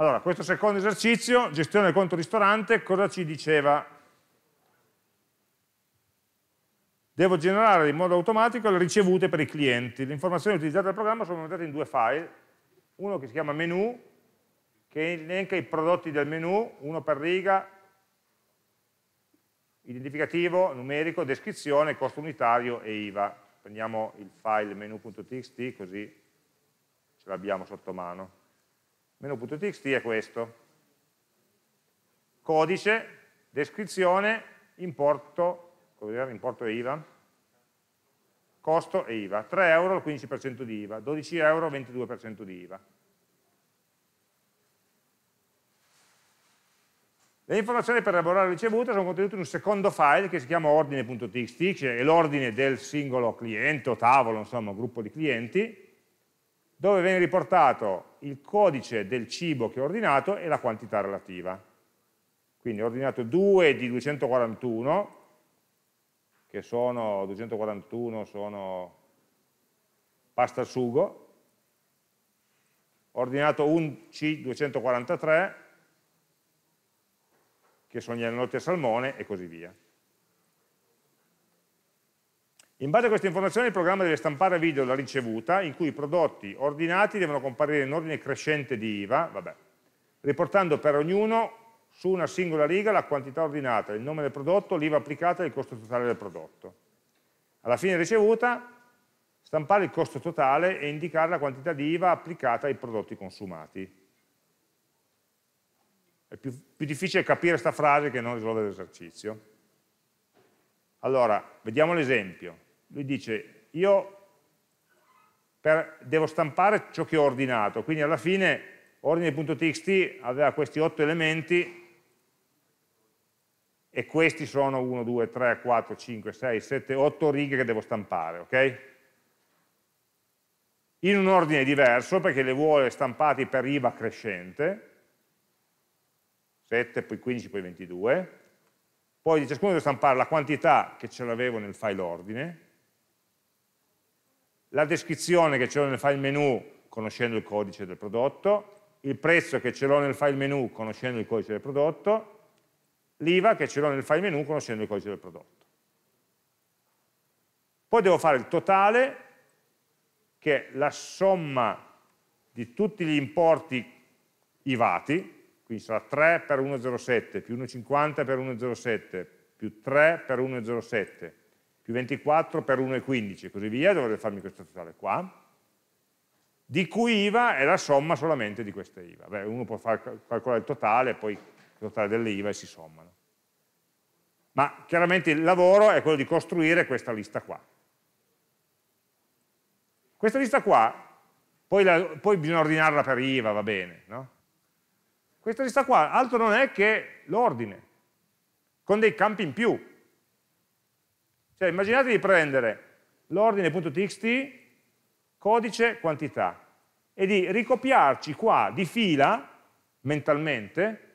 Allora, questo secondo esercizio, gestione del conto ristorante, cosa ci diceva? Devo generare in modo automatico le ricevute per i clienti. Le informazioni utilizzate dal programma sono montate in due file, uno che si chiama menu, che elenca i prodotti del menu, uno per riga, identificativo, numerico, descrizione, costo unitario e IVA. Prendiamo il file menu.txt così ce l'abbiamo sotto mano menu.txt è questo. Codice, descrizione, importo, importo e IVA, costo e IVA, 3 euro il 15% di IVA, 12 euro il 22% di IVA. Le informazioni per elaborare la ricevuta sono contenute in un secondo file che si chiama ordine.txt, che è l'ordine del singolo cliente o tavolo, insomma, gruppo di clienti, dove viene riportato il codice del cibo che ho ordinato e la quantità relativa. Quindi ho ordinato 2 di 241, che sono 241 sono pasta al sugo, ho ordinato 11 243, che sono gli annotti al salmone e così via. In base a queste informazioni il programma deve stampare a video la ricevuta in cui i prodotti ordinati devono comparire in ordine crescente di IVA, vabbè, riportando per ognuno su una singola riga la quantità ordinata, il nome del prodotto, l'IVA applicata e il costo totale del prodotto. Alla fine ricevuta stampare il costo totale e indicare la quantità di IVA applicata ai prodotti consumati. È più, più difficile capire questa frase che non risolvere l'esercizio. Allora, vediamo l'esempio lui dice io per, devo stampare ciò che ho ordinato, quindi alla fine ordine.txt aveva questi 8 elementi e questi sono 1, 2, 3, 4, 5, 6, 7, 8 righe che devo stampare, ok? In un ordine diverso perché le vuole stampati per IVA crescente, 7, poi 15, poi 22, poi di ciascuno devo stampare la quantità che ce l'avevo nel file ordine, la descrizione che ce l'ho nel file menu conoscendo il codice del prodotto, il prezzo che ce l'ho nel file menu conoscendo il codice del prodotto, l'IVA che ce l'ho nel file menu conoscendo il codice del prodotto. Poi devo fare il totale, che è la somma di tutti gli importi IVati, quindi sarà 3 per 1,07 più 1,50 per 1,07 più 3 per 1,07 più 24 per 1 è 15 e così via, dovrei farmi questo totale qua, di cui IVA è la somma solamente di questa IVA. Beh, uno può far, calcolare il totale, e poi il totale delle IVA e si sommano. Ma chiaramente il lavoro è quello di costruire questa lista qua. Questa lista qua, poi, la, poi bisogna ordinarla per IVA, va bene, no? Questa lista qua altro non è che l'ordine, con dei campi in più, cioè immaginate di prendere l'ordine.txt, codice, quantità, e di ricopiarci qua di fila, mentalmente,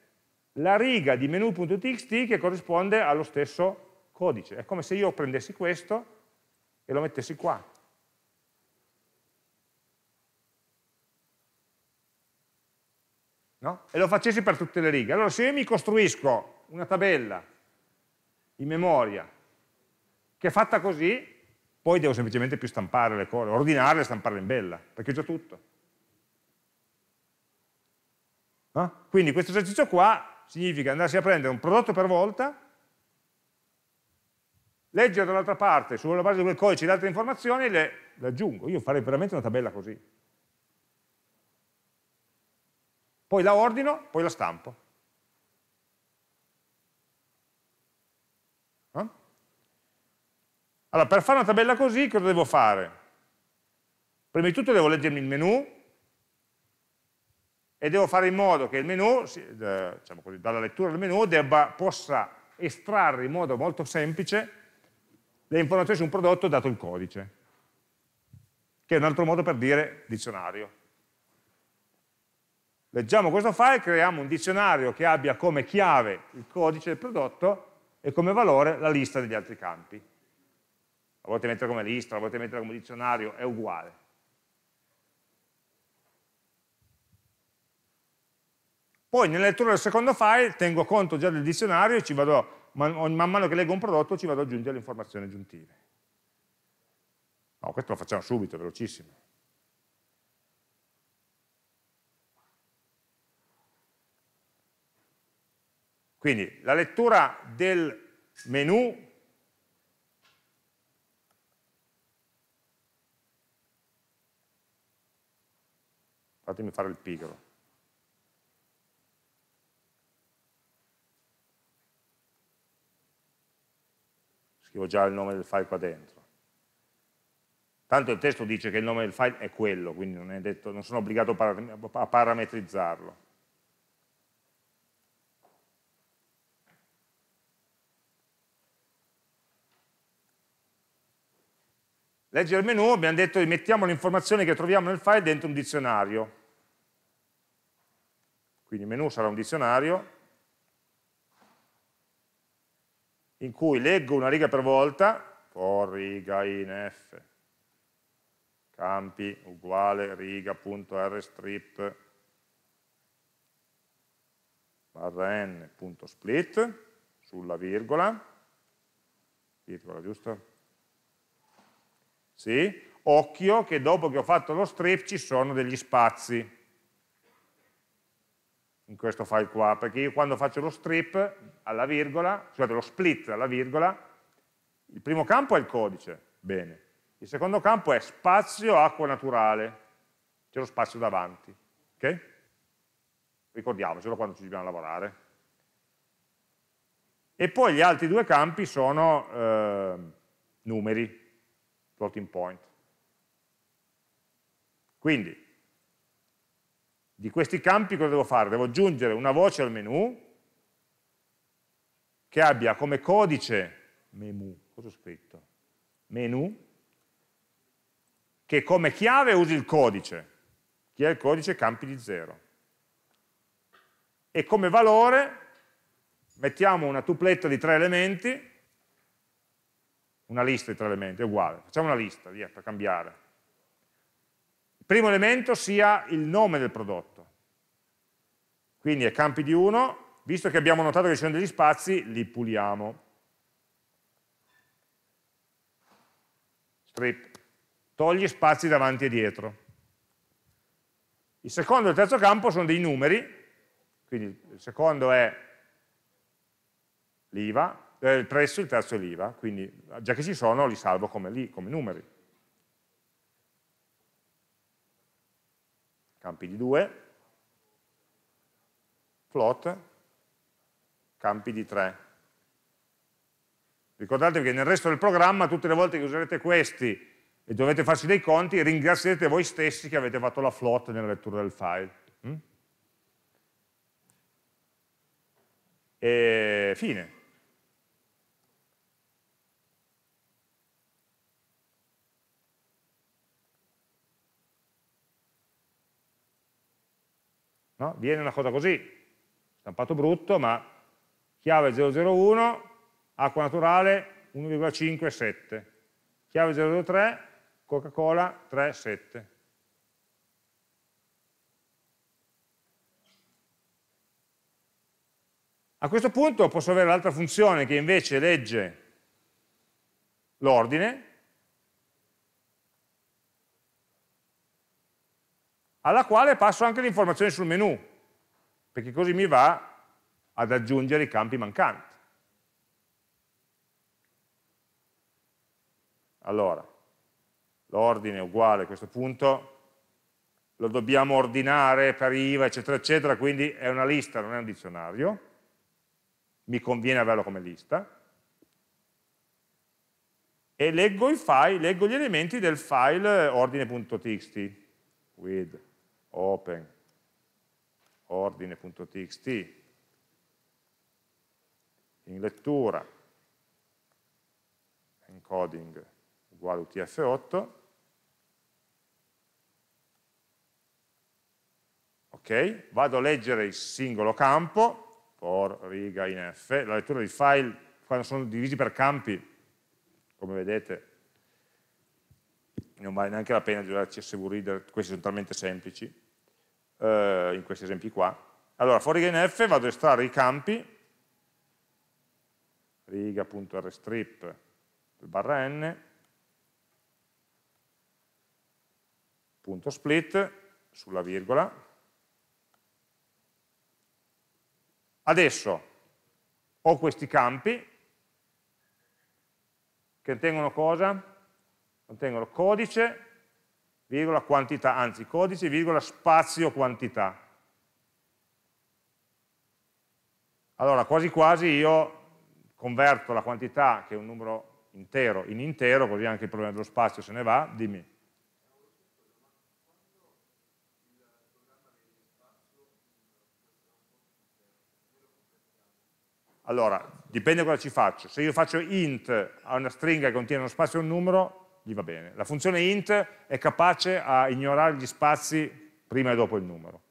la riga di menu.txt che corrisponde allo stesso codice. È come se io prendessi questo e lo mettessi qua. No? E lo facessi per tutte le righe. Allora se io mi costruisco una tabella in memoria che fatta così poi devo semplicemente più stampare le cose, ordinarle e stamparle in bella, perché ho già tutto. No? Quindi questo esercizio qua significa andarsi a prendere un prodotto per volta, leggere dall'altra parte, sulla base di quel codice, le altre informazioni e le, le aggiungo. Io farei veramente una tabella così. Poi la ordino, poi la stampo. Allora, per fare una tabella così, cosa devo fare? Prima di tutto devo leggermi il menu e devo fare in modo che il menu, eh, diciamo così, dalla lettura del menu, debba, possa estrarre in modo molto semplice le informazioni su un prodotto dato il codice, che è un altro modo per dire dizionario. Leggiamo questo file, creiamo un dizionario che abbia come chiave il codice del prodotto e come valore la lista degli altri campi la volete mettere come lista, la volete mettere come dizionario, è uguale. Poi nella lettura del secondo file tengo conto già del dizionario e ci vado, man mano che leggo un prodotto ci vado ad aggiungere le informazioni aggiuntive. No, questo lo facciamo subito, velocissimo. Quindi la lettura del menu fatemi fare il pigro. Scrivo già il nome del file qua dentro. Tanto il testo dice che il nome del file è quello, quindi non, detto, non sono obbligato a parametrizzarlo. Leggere il menu abbiamo detto mettiamo le informazioni che troviamo nel file dentro un dizionario. Quindi menu sarà un dizionario in cui leggo una riga per volta, for riga in f, campi uguale riga punto r strip barra n punto split sulla virgola, virgola giusto? Sì, occhio che dopo che ho fatto lo strip ci sono degli spazi, in questo file qua, perché io quando faccio lo strip alla virgola, scusate, lo split alla virgola, il primo campo è il codice, bene, il secondo campo è spazio acqua naturale, c'è lo spazio davanti, ok? Ricordiamocelo quando ci dobbiamo lavorare. E poi gli altri due campi sono eh, numeri, floating point. Quindi, di questi campi cosa devo fare? Devo aggiungere una voce al menu che abbia come codice menu, cosa ho scritto? Menu, che come chiave usi il codice, che è il codice campi di 0. E come valore mettiamo una tupletta di tre elementi, una lista di tre elementi, è uguale, facciamo una lista, via, per cambiare primo elemento sia il nome del prodotto. Quindi è campi di 1, visto che abbiamo notato che ci sono degli spazi, li puliamo. Strip. Togli spazi davanti e dietro. Il secondo e il terzo campo sono dei numeri, quindi il secondo è l'IVA, eh, il prezzo, il terzo è l'IVA, quindi già che ci sono li salvo come, lì, come numeri. campi di 2, plot, campi di 3. Ricordatevi che nel resto del programma tutte le volte che userete questi e dovete farci dei conti, ringrazierete voi stessi che avete fatto la float nella lettura del file. Mm? E fine. No? Viene una cosa così, stampato brutto, ma chiave 001, acqua naturale 1,57, chiave 003, Coca-Cola 3,7. A questo punto posso avere l'altra funzione che invece legge l'ordine alla quale passo anche le informazioni sul menu, perché così mi va ad aggiungere i campi mancanti. Allora, l'ordine è uguale a questo punto, lo dobbiamo ordinare per IVA, eccetera, eccetera, quindi è una lista, non è un dizionario, mi conviene averlo come lista, e leggo, file, leggo gli elementi del file ordine.txt, with open, ordine.txt, in lettura, encoding uguale UTF8, ok, vado a leggere il singolo campo, for, riga, in F, la lettura dei file, quando sono divisi per campi, come vedete, non vale neanche la pena di usare CSV Reader, questi sono talmente semplici, eh, in questi esempi qua. Allora, in F vado a estrarre i campi, riga.rstrip barra n, punto split sulla virgola. Adesso ho questi campi che tengono cosa? contengono codice, virgola, quantità, anzi codice, virgola, spazio, quantità. Allora, quasi quasi io converto la quantità, che è un numero intero, in intero, così anche il problema dello spazio se ne va, dimmi. Allora, dipende cosa ci faccio. Se io faccio int a una stringa che contiene uno spazio e un numero, gli va bene. La funzione int è capace a ignorare gli spazi prima e dopo il numero,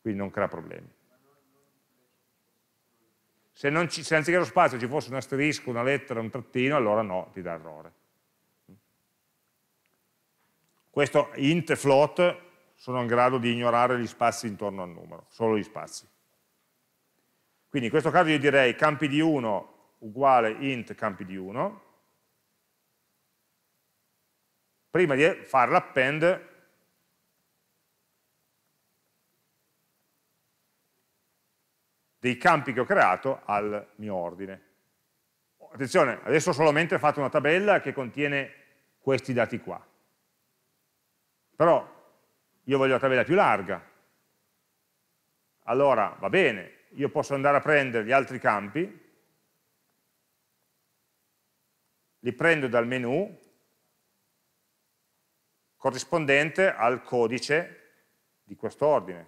quindi non crea problemi. Se, ci, se anziché lo spazio ci fosse un asterisco, una lettera, un trattino, allora no, ti dà errore. Questo int e float sono in grado di ignorare gli spazi intorno al numero, solo gli spazi. Quindi in questo caso io direi campi di 1 uguale int campi di 1, prima di fare l'append dei campi che ho creato al mio ordine. Attenzione, adesso ho solamente fatto una tabella che contiene questi dati qua. Però io voglio la tabella più larga. Allora, va bene, io posso andare a prendere gli altri campi, li prendo dal menu, corrispondente al codice di questo ordine.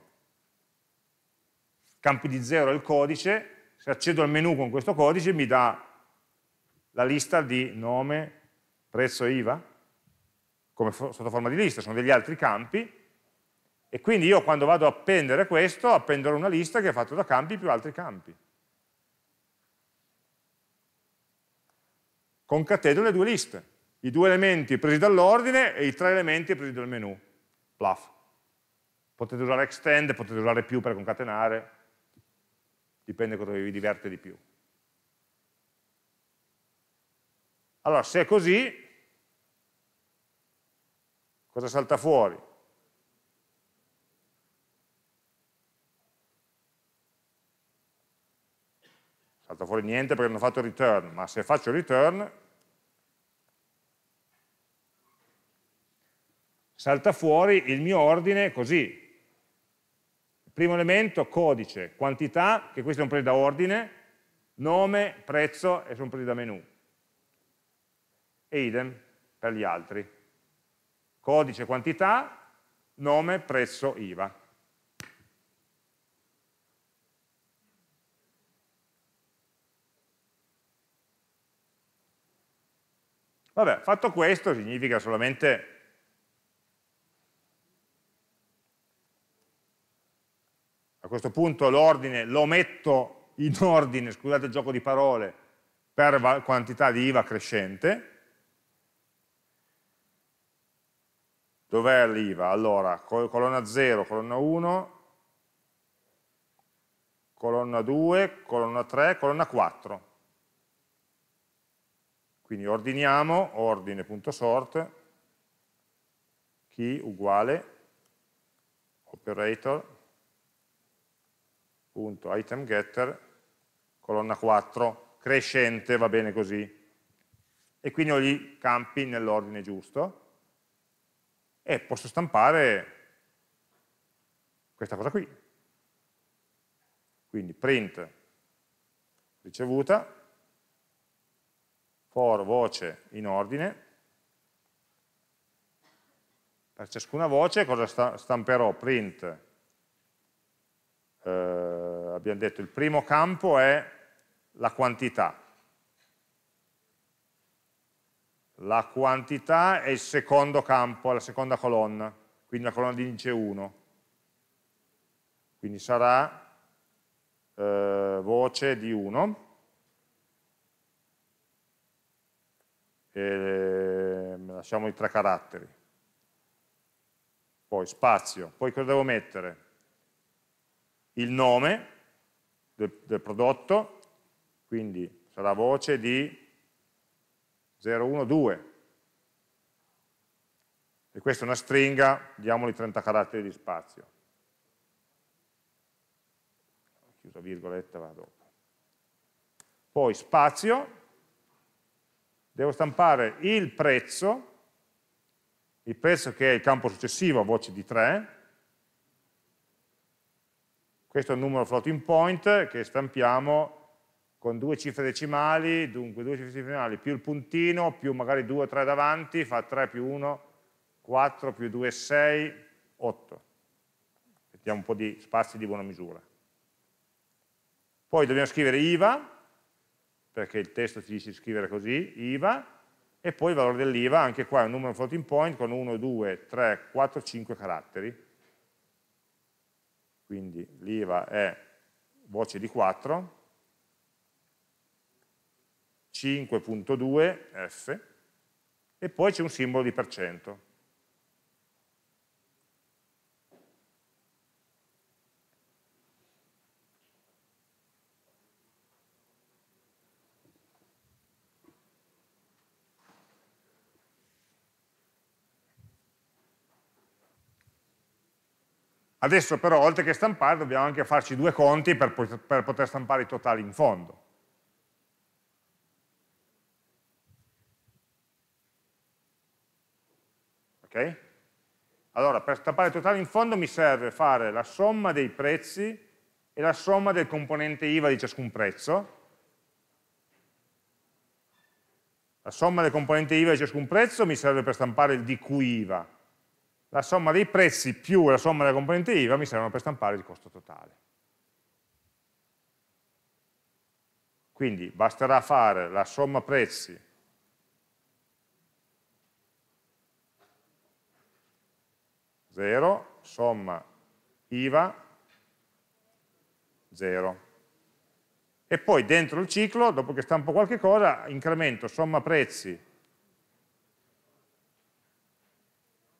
Campi di zero è il codice, se accedo al menu con questo codice mi dà la lista di nome, prezzo e IVA, come sotto forma di lista, sono degli altri campi, e quindi io quando vado a appendere questo, appenderò una lista che è fatta da campi più altri campi. Concatedo le due liste i due elementi presi dall'ordine e i tre elementi presi dal menu, plaf. Potete usare extend, potete usare più per concatenare, dipende cosa vi diverte di più. Allora, se è così, cosa salta fuori? Salta fuori niente perché non ho fatto return, ma se faccio return salta fuori il mio ordine così. Primo elemento, codice, quantità, che questi sono presi da ordine, nome, prezzo e sono presi da menu. E idem per gli altri. Codice, quantità, nome, prezzo, IVA. Vabbè, fatto questo significa solamente a questo punto l'ordine lo metto in ordine, scusate il gioco di parole, per quantità di IVA crescente. Dov'è l'IVA? Allora, colonna 0, colonna 1, colonna 2, colonna 3, colonna 4. Quindi ordiniamo ordine.sort key uguale operator item.itemgetter, colonna 4, crescente, va bene così. E quindi ho gli campi nell'ordine giusto e posso stampare questa cosa qui. Quindi print ricevuta, for voce in ordine, per ciascuna voce cosa stamperò? Print eh, abbiamo detto il primo campo è la quantità. La quantità è il secondo campo, la seconda colonna, quindi la colonna di indice 1. Quindi sarà eh, voce di 1. Ehm, lasciamo i tre caratteri. Poi spazio, poi cosa devo mettere? Il nome, del, del prodotto, quindi sarà voce di 012. E questa è una stringa, diamogli 30 caratteri di spazio. Chiusa virgoletta, va dopo. Poi spazio, devo stampare il prezzo, il prezzo che è il campo successivo, voce di 3, questo è un numero floating point che stampiamo con due cifre decimali, dunque due cifre decimali più il puntino, più magari due o tre davanti, fa 3 più 1, 4 più 2 è 6, 8. Mettiamo un po' di spazi di buona misura. Poi dobbiamo scrivere IVA, perché il testo ci dice di scrivere così, IVA, e poi il valore dell'IVA, anche qua è un numero floating point con 1, 2, 3, 4, 5 caratteri quindi l'IVA è voce di 4, 5.2 F, e poi c'è un simbolo di percento, cento. Adesso però, oltre che stampare, dobbiamo anche farci due conti per, per poter stampare i totali in fondo. Okay? Allora, per stampare i totali in fondo mi serve fare la somma dei prezzi e la somma del componente IVA di ciascun prezzo. La somma del componente IVA di ciascun prezzo mi serve per stampare il DQ IVA la somma dei prezzi più la somma della componente IVA mi servono per stampare il costo totale. Quindi basterà fare la somma prezzi zero, somma IVA 0. E poi dentro il ciclo, dopo che stampo qualche cosa, incremento somma prezzi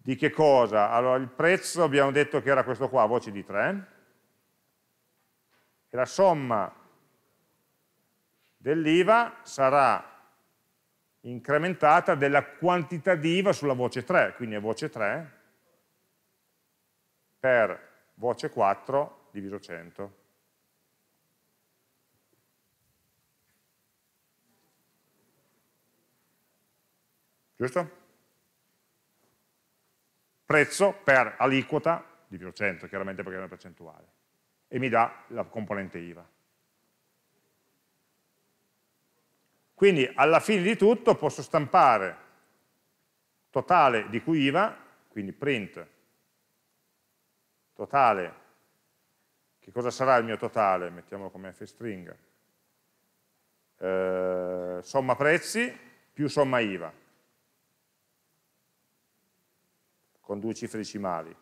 Di che cosa? Allora, il prezzo abbiamo detto che era questo qua, voce di 3, e la somma dell'IVA sarà incrementata della quantità di IVA sulla voce 3, quindi è voce 3 per voce 4 diviso 100. Giusto? prezzo per aliquota, di più 100 chiaramente perché è una percentuale, e mi dà la componente IVA. Quindi alla fine di tutto posso stampare totale di cui IVA, quindi print totale, che cosa sarà il mio totale? Mettiamolo come f-string, eh, somma prezzi più somma IVA con due cifre decimali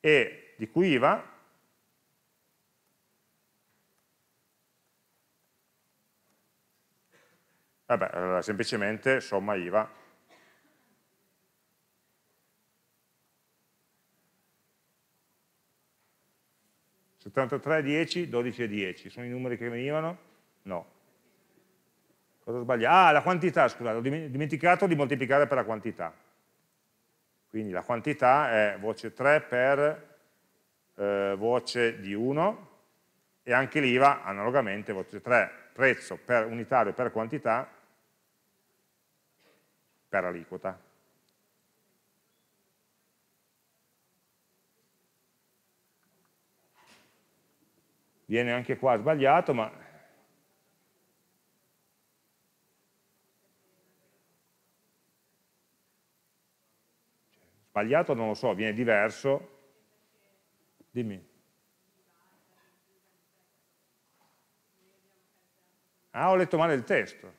e di cui IVA vabbè, semplicemente somma IVA ...73, 10, 12 e 10, sono i numeri che venivano? No. Cosa ho sbagliato? Ah, la quantità, scusate, ho dimenticato di moltiplicare per la quantità. Quindi la quantità è voce 3 per eh, voce di 1 e anche l'IVA analogamente voce 3, prezzo per unitario per quantità per aliquota. Viene anche qua sbagliato, ma sbagliato non lo so, viene diverso, dimmi. Ah, ho letto male il testo,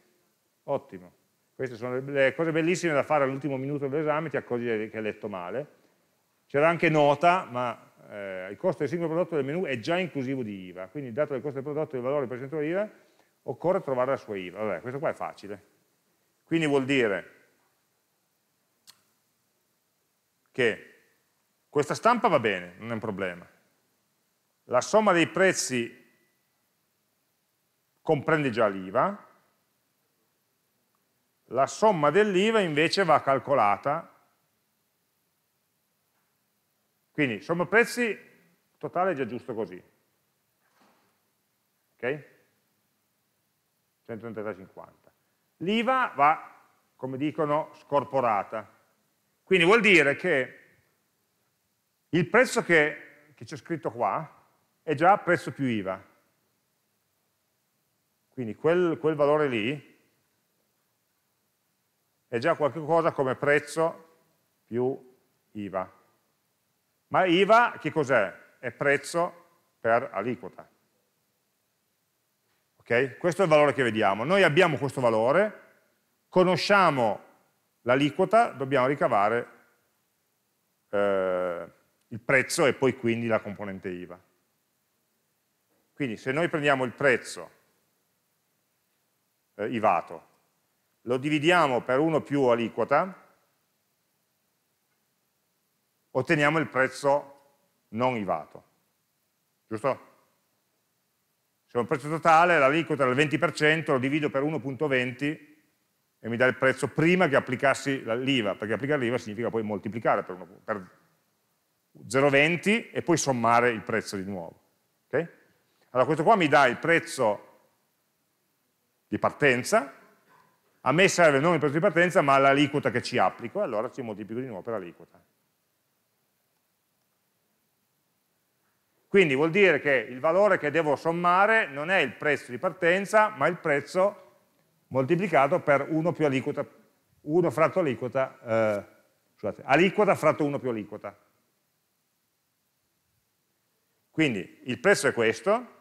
ottimo. Queste sono le cose bellissime da fare all'ultimo minuto dell'esame, ti accorgi che hai letto male. C'era anche nota, ma eh, il costo del singolo prodotto del menu è già inclusivo di IVA, quindi dato il costo del prodotto e il valore per cento IVA, occorre trovare la sua IVA. Vabbè, questo qua è facile. Quindi vuol dire che questa stampa va bene, non è un problema. La somma dei prezzi comprende già l'IVA, la somma dell'IVA invece va calcolata, quindi somma prezzi totale è già giusto così, ok? 133,50. L'IVA va, come dicono, scorporata, quindi vuol dire che il prezzo che, c'è scritto qua è già prezzo più IVA. Quindi quel, quel valore lì è già qualcosa come prezzo più IVA. Ma IVA che cos'è? È prezzo per aliquota. Okay? Questo è il valore che vediamo. Noi abbiamo questo valore, conosciamo l'aliquota dobbiamo ricavare eh, il prezzo e poi quindi la componente IVA. Quindi se noi prendiamo il prezzo eh, IVAto, lo dividiamo per 1 più aliquota, otteniamo il prezzo non IVAto, giusto? Se ho un prezzo totale, l'aliquota è del 20%, lo divido per 1.20, e mi dà il prezzo prima che applicassi l'IVA, perché applicare l'IVA significa poi moltiplicare per, per 0,20 e poi sommare il prezzo di nuovo. Okay? Allora questo qua mi dà il prezzo di partenza, a me serve non il prezzo di partenza ma l'aliquota che ci applico, e allora ci moltiplico di nuovo per l'aliquota. Quindi vuol dire che il valore che devo sommare non è il prezzo di partenza ma il prezzo moltiplicato per 1 più aliquota, 1 fratto aliquota, eh, scusate, aliquota fratto 1 più aliquota. Quindi il prezzo è questo,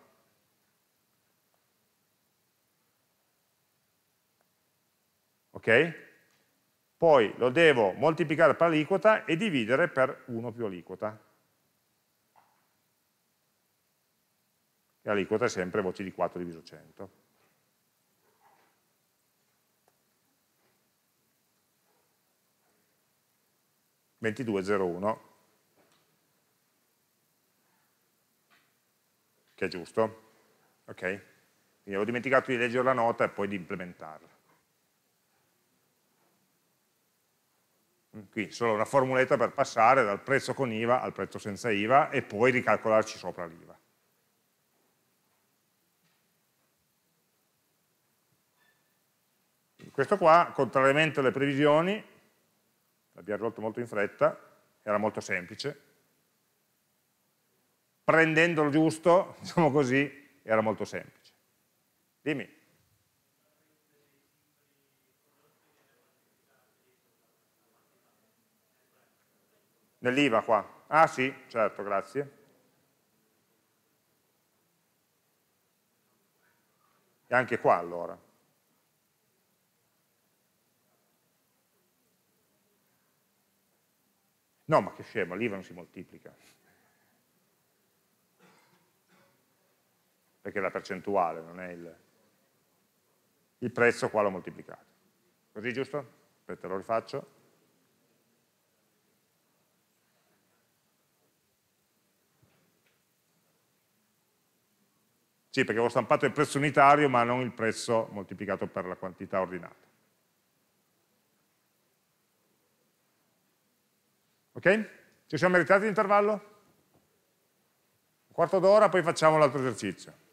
ok? Poi lo devo moltiplicare per aliquota e dividere per 1 più aliquota. E aliquota è sempre voce di 4 diviso 100. 2201, che è giusto, ok? Quindi avevo dimenticato di leggere la nota e poi di implementarla. Qui solo una formuletta per passare dal prezzo con IVA al prezzo senza IVA e poi ricalcolarci sopra l'IVA. Questo qua, contrariamente alle previsioni, l'abbiamo risolto molto in fretta, era molto semplice, prendendolo giusto, diciamo così, era molto semplice. Dimmi. Nell'IVA qua? Ah sì, certo, grazie. E anche qua allora. No, ma che scemo, l'IVA non si moltiplica. Perché è la percentuale, non è il, il prezzo qua l'ho moltiplicato. Così giusto? Aspetta, lo rifaccio. Sì, perché ho stampato il prezzo unitario ma non il prezzo moltiplicato per la quantità ordinata. Ok? Ci siamo meritati l'intervallo? Un quarto d'ora, poi facciamo l'altro esercizio.